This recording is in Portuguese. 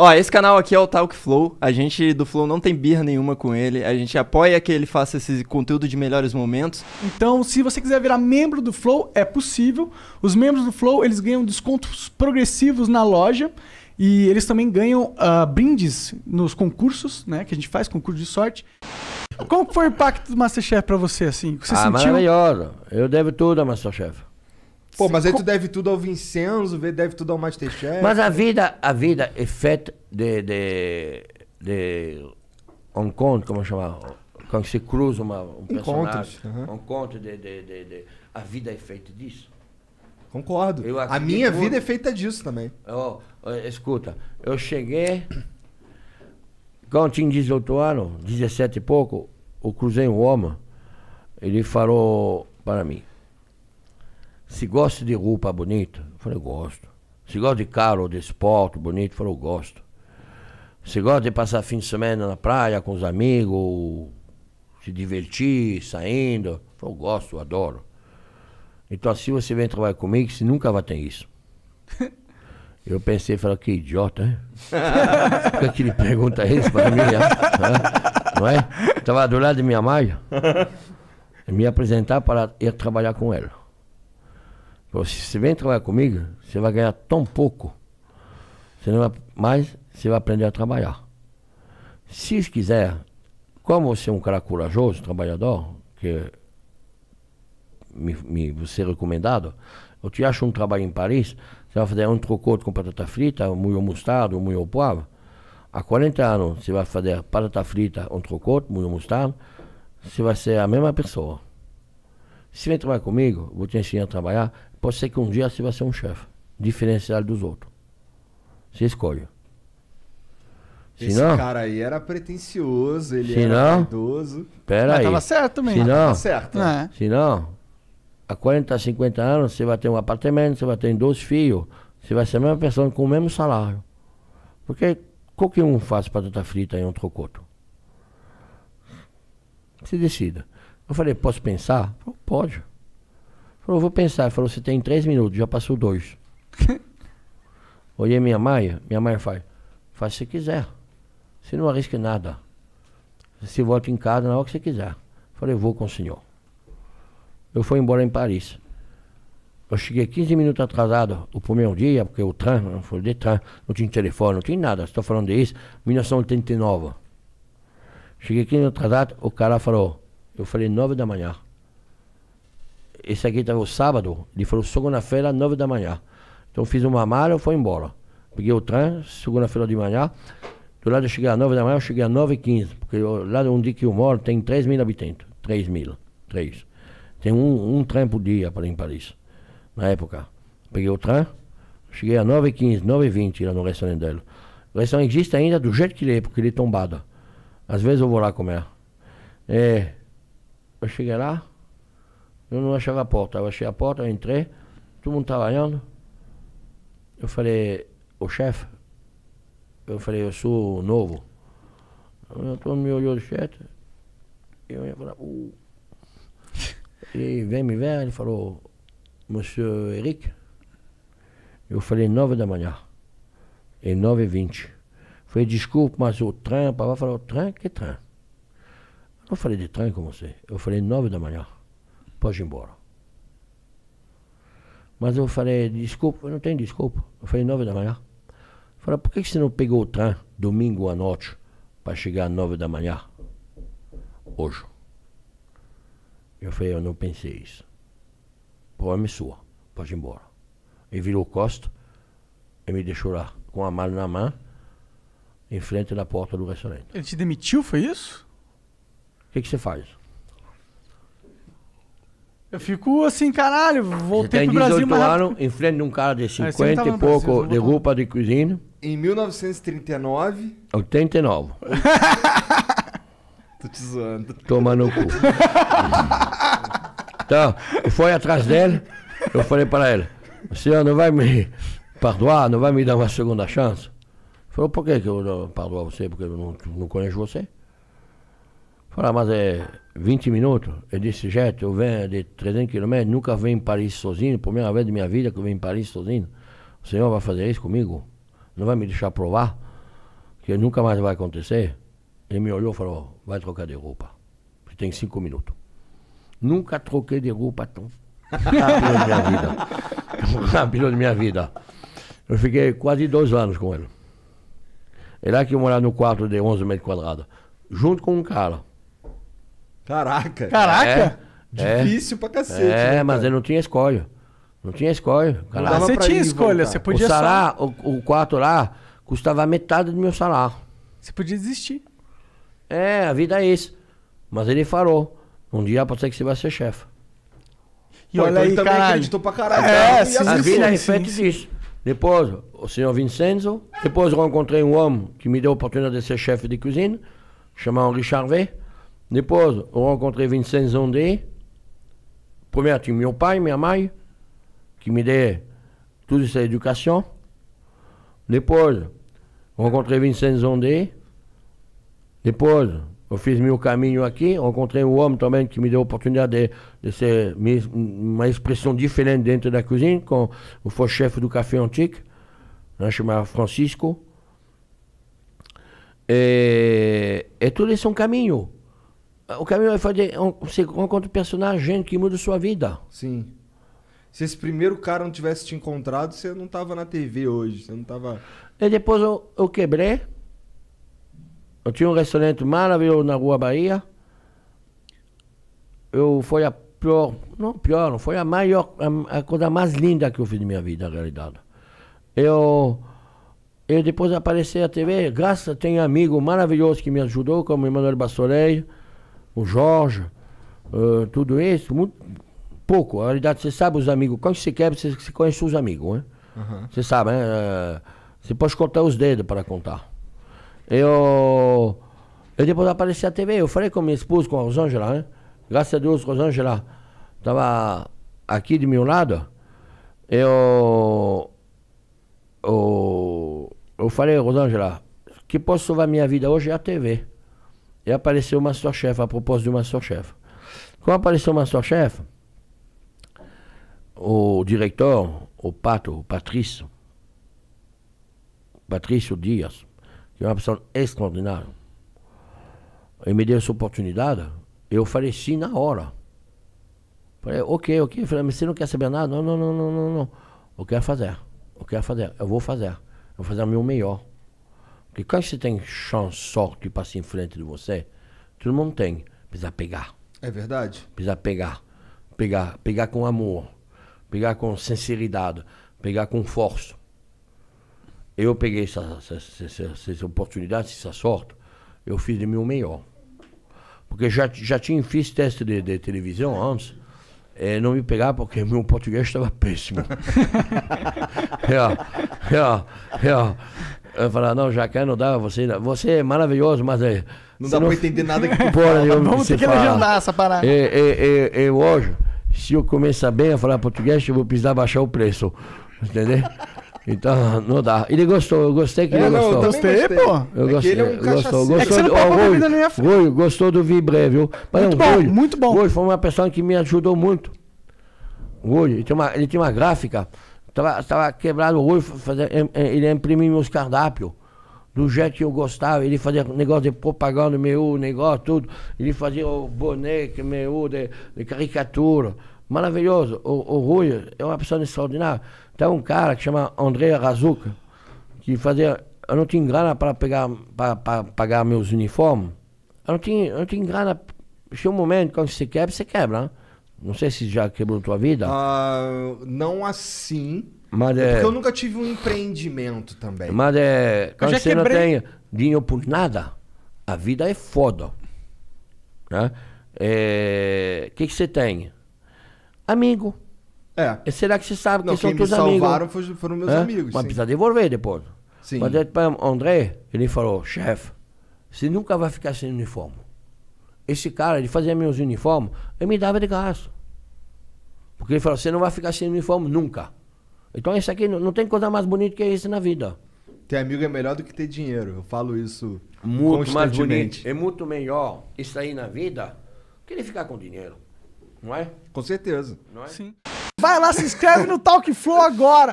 Ó, esse canal aqui é o Talk Flow. A gente do Flow não tem birra nenhuma com ele. A gente apoia que ele faça esse conteúdo de melhores momentos. Então, se você quiser virar membro do Flow, é possível. Os membros do Flow, eles ganham descontos progressivos na loja. E eles também ganham uh, brindes nos concursos, né? Que a gente faz, concurso de sorte. Como foi o impacto do Masterchef pra você, assim? Você ah, sentiu? maravilhoso. Eu devo tudo a Masterchef. Pô, mas aí tu deve tudo ao Vincenzo, deve tudo ao Masterchef. Mas a vida, a vida é feita de, de, de encontro, como chamar? Quando se cruza uma, um personagem. Uhum. Encontro de, de, de, de, A vida é feita disso. Concordo. Eu, a minha vida é feita disso também. Eu, escuta, eu cheguei. Quando eu tinha 18 anos, 17 e pouco, eu cruzei um homem. Ele falou para mim: se gosta de roupa bonita? Eu falei, gosto. Se gosta de carro ou de esporte bonito? Eu falei, gosto. Se gosta de passar fim de semana na praia com os amigos, ou se divertir, saindo? Eu falei, gosto, adoro. Então assim você vem trabalhar comigo, você nunca vai ter isso. Eu pensei, falei, que idiota, hein? Por que é ele pergunta isso para mim? Não é? Estava do lado de minha mãe, me apresentar para ir trabalhar com ela se você vem trabalhar comigo, você vai ganhar tão pouco, você não vai, mas você vai aprender a trabalhar. Se quiser, como você é um cara corajoso, trabalhador, que me, me, você é recomendado, eu te acho um trabalho em Paris, você vai fazer um trocote com batata frita, um molho mostarda, um molho poivre. Há 40 anos você vai fazer batata frita, um trocote, molho mostarda, você vai ser a mesma pessoa. Se vem trabalhar comigo, vou te ensinar a trabalhar, Pode ser que um dia você vai ser um chefe, diferenciado dos outros. Você escolhe. Esse não, cara aí era pretencioso, ele era não, idoso. Pera mas aí. tava certo mesmo. Se né? não, tava certo. É. Se não, há 40, 50 anos você vai ter um apartamento, você vai ter dois filhos, você vai ser a mesma pessoa com o mesmo salário. Porque qualquer um faz batata frita em um trocoto. Se decida. Eu falei, posso pensar? Pode. Falou, vou pensar. Ele falou, você tem três minutos, já passou dois. Olhei minha mãe, minha mãe faz, faz se quiser. Você não arrisca nada. Você volta em casa na hora que você quiser. Falei, vou com o senhor. Eu fui embora em Paris. Eu cheguei 15 minutos atrasado o primeiro dia, porque o trem, não de trem, não tinha telefone, não tinha nada. Estou falando disso, 1989. Cheguei 15 minutos atrasado, o cara falou, eu falei 9 da manhã. Esse aqui estava tá, o sábado, ele falou segunda-feira, nove da manhã. Então fiz uma mala e fui embora. Peguei o trem, segunda-feira de manhã. Do lado eu cheguei às nove da manhã, eu cheguei às nove e quinze. Porque lá onde que eu moro tem três mil habitantes. Três mil. Três. Tem um, um trem por dia para ir em Paris. Na época. Peguei o trem, cheguei às nove e quinze nove e vinte lá no restaurante dela. O restaurante existe ainda do jeito que ele é, porque ele é tombado. Às vezes eu vou lá comer. É, eu cheguei lá, eu não achava a porta. Eu achei a porta, eu entrei, todo mundo trabalhando. Eu falei, o chefe, eu falei, eu sou novo. todo mundo me olhou do chefe. Eu ia falar, uh. Ele vem me ver, ele falou, Monsieur Eric. Eu falei, nove da manhã. Em nove e vinte. Falei, desculpa, mas o trem, papai falou, trem, que trem? Eu não falei de trem com você. Eu falei, nove da manhã pode ir embora. Mas eu falei, desculpa, não tem desculpa. Eu falei, nove da manhã. Eu falei, por que você não pegou o trem domingo à noite para chegar às nove da manhã? Hoje. Eu falei, eu não pensei isso. Problema é sua, pode ir embora. ele virou o costo e me deixou lá com a mala na mão em frente da porta do restaurante. Ele te demitiu, foi isso? O que, que você faz? Eu fico assim, caralho, voltei tá pro Brasil, mas... anos, em frente de um cara de 50 tá e pouco, Brasil, de roupa de cozinha. Em 1939... 89. Tô te zoando. Toma no cu. então, foi atrás dele, eu falei pra ele, senhor, não vai me perdoar, não vai me dar uma segunda chance? Ele falou, por que, que eu perdoar você? Porque eu não, não conheço você. Falei, ah, mas é 20 minutos? Eu é disse, jeito. eu venho de 300 quilômetros, nunca venho em Paris sozinho, primeira vez da minha vida que eu venho em Paris sozinho. O senhor vai fazer isso comigo? Não vai me deixar provar? Que nunca mais vai acontecer? Ele me olhou e falou, vai trocar de roupa. Você tem cinco minutos. Nunca troquei de roupa tão rápido na minha vida. Tão rápido na minha vida. Eu fiquei quase dois anos com ele. Ele aqui morava no quarto de 11 metros quadrados. Junto com um cara. Caraca. Caraca? É, é. Difícil é, pra cacete. É, né, mas eu não tinha escolha. Não tinha escolha. Cara. Você tinha escolha, você podia o salário, só... o, o quarto lá custava metade do meu salário. Você podia desistir. É, a vida é isso. Mas ele farou. Um dia pode ser que você vai ser chefe. E Pô, olha então aí, também caralho. acreditou pra caralho. É, então, assim sim, a vida reflete disso. Depois, o senhor Vincenzo. Depois eu encontrei um homem que me deu a oportunidade de ser chefe de cozinha, chamado Richard V. L'épouse j'ai rencontré Vincent Zondé, premier à ma mère qui donné toute cette éducation. L'épouse j'ai rencontré Vincent Zondé. L'épouse, j'ai fait mon mon caminho aqui, rencontré un homme qui m'a donné l'opportunité de, faire une expression différente expressão diferente dentro da cuisine, com foi café antique, qui s'appelle Francisco. Et, tout est son caminho. O caminho vai fazer. É um, você encontra um personagem que muda a sua vida. Sim. Se esse primeiro cara não tivesse te encontrado, você não tava na TV hoje. Você não tava. E depois eu, eu quebrei. Eu tinha um restaurante maravilhoso na Rua Bahia. Eu foi a pior, não pior, não foi a maior, a, a, coisa mais linda que eu fiz na minha vida, na realidade. Eu, eu depois apareci na TV, graças a tem um amigo maravilhoso que me ajudou, como o Emanuel Bastorei, o Jorge, uh, tudo isso, muito pouco. Na realidade, você sabe os amigos, quando você quer, você, conhece os amigos, né? Uhum. Você sabe, né? Uh, você pode cortar os dedos para contar. Eu, eu depois apareci a TV, eu falei com minha esposa, com a Rosângela, né? Graças a Deus, Rosângela estava aqui de meu lado. Eu, eu, eu falei, Rosângela, que posso salvar minha vida hoje é a TV. E apareceu o Masterchef, a propósito do Masterchef. Quando apareceu o Masterchef, o diretor, o Pato, o Patrício, Patrício Dias, que é uma pessoa extraordinária, ele me deu essa oportunidade, eu faleci na hora. Falei, ok, ok. Falei, mas você não quer saber nada? Não, não, não, não, não, não. Eu quero fazer. Eu quero fazer. Eu vou fazer. Eu vou fazer o meu melhor. Porque quando você tem chance sorte tipo que passa em frente de você, todo mundo tem. Precisa pegar. É verdade. Precisa pegar. Pegar, pegar com amor. Pegar com sinceridade. Pegar com força. Eu peguei essas essa, essa, essa oportunidades, essa sorte. Eu fiz de mim o melhor. Porque já, já tinha feito teste de, de televisão antes. É, não me pegar porque meu português estava péssimo. é, é, é. Eu falava, não, Jacan, não dá, você, você é maravilhoso, mas é. Não dá não... pra entender nada que tu fala. Eu, Vamos ter que legendar essa parada. eu hoje, se eu começar bem a falar português, eu vou precisar baixar o preço. Entendeu? Então, não dá. Ele gostou, eu gostei que é, ele não, gostou. Eu gostei, pô. Eu é Ele é um gostou, gostou, é gostou do Vibre, viu? Mas muito não, é bom, Rui, muito bom. foi uma pessoa que me ajudou muito. Rui, ele tem uma, ele tem uma gráfica Tava, tava quebrado o olho, fazia, ele imprimia meus cardápios do jeito que eu gostava. Ele fazia negócio de propaganda, meu negócio, tudo. Ele fazia o boné, meu, de, de caricatura. Maravilhoso. O, o Rui é uma pessoa extraordinária. Tem um cara que chama André Razuca, que fazia. Eu não tinha grana para pegar, para pagar meus uniformes. Eu não tinha, eu não tinha grana. Chega um momento, quando você quebra, você quebra. Né? Não sei se já quebrou tua vida. Uh, não assim. Mas é, é... Porque eu nunca tive um empreendimento também. Mas é. Quando você não tem dinheiro por nada, a vida é foda. Né? É... O que, que você tem? Amigo. É. será que você sabe não, que são teus amigos? Quem me salvaram foram meus é? amigos. Mas sim. precisa devolver depois. Sim. Mas é para André, ele falou, chefe, você nunca vai ficar sem uniforme esse cara de fazer meus uniformes, ele me dava de gasto. Porque ele falou, você não vai ficar sem uniforme nunca. Então isso aqui, não, não tem coisa mais bonita que isso na vida. Ter amigo é melhor do que ter dinheiro, eu falo isso muito mais bonito. É muito melhor isso aí na vida que ele ficar com dinheiro. Não é? Com certeza. Não é? Sim. Vai lá, se inscreve no Talk Flow agora!